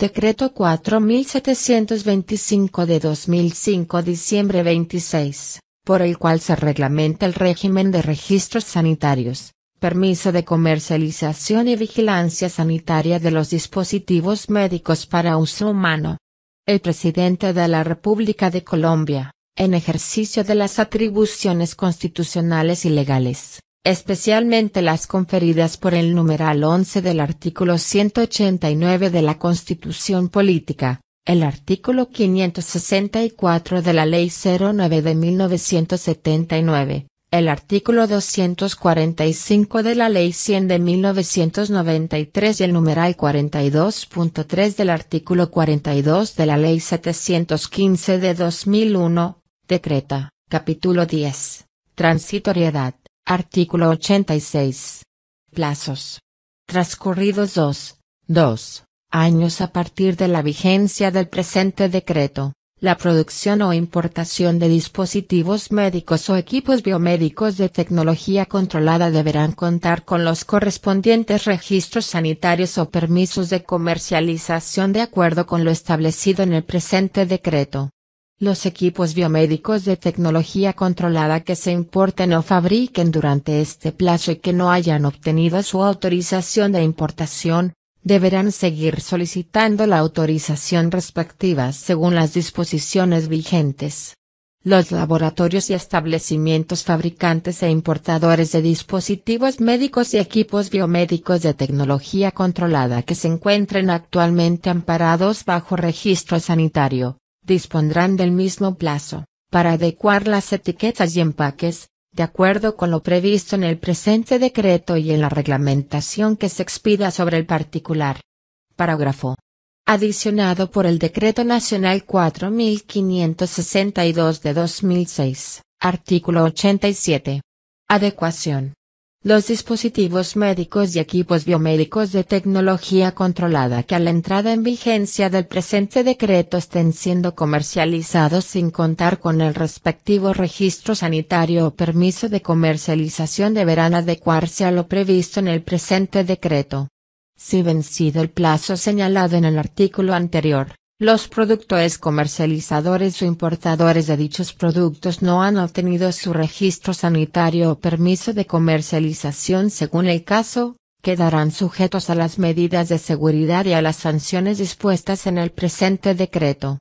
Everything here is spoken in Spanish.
Decreto 4725 de 2005 diciembre 26, por el cual se reglamenta el régimen de registros sanitarios, permiso de comercialización y vigilancia sanitaria de los dispositivos médicos para uso humano. El presidente de la República de Colombia, en ejercicio de las atribuciones constitucionales y legales, especialmente las conferidas por el numeral 11 del artículo 189 de la Constitución Política, el artículo 564 de la Ley 09 de 1979, el artículo 245 de la Ley 100 de 1993 y el numeral 42.3 del artículo 42 de la Ley 715 de 2001, decreta, capítulo 10, transitoriedad Artículo 86. Plazos. Transcurridos dos, dos años a partir de la vigencia del presente decreto, la producción o importación de dispositivos médicos o equipos biomédicos de tecnología controlada deberán contar con los correspondientes registros sanitarios o permisos de comercialización de acuerdo con lo establecido en el presente decreto. Los equipos biomédicos de tecnología controlada que se importen o fabriquen durante este plazo y que no hayan obtenido su autorización de importación, deberán seguir solicitando la autorización respectiva según las disposiciones vigentes. Los laboratorios y establecimientos fabricantes e importadores de dispositivos médicos y equipos biomédicos de tecnología controlada que se encuentren actualmente amparados bajo registro sanitario, dispondrán del mismo plazo, para adecuar las etiquetas y empaques, de acuerdo con lo previsto en el presente decreto y en la reglamentación que se expida sobre el particular. Parágrafo. Adicionado por el Decreto Nacional 4562 de 2006, artículo 87. Adecuación. Los dispositivos médicos y equipos biomédicos de tecnología controlada que a la entrada en vigencia del presente decreto estén siendo comercializados sin contar con el respectivo registro sanitario o permiso de comercialización deberán adecuarse a lo previsto en el presente decreto. Si vencido el plazo señalado en el artículo anterior, los productores comercializadores o importadores de dichos productos no han obtenido su registro sanitario o permiso de comercialización según el caso, quedarán sujetos a las medidas de seguridad y a las sanciones dispuestas en el presente decreto.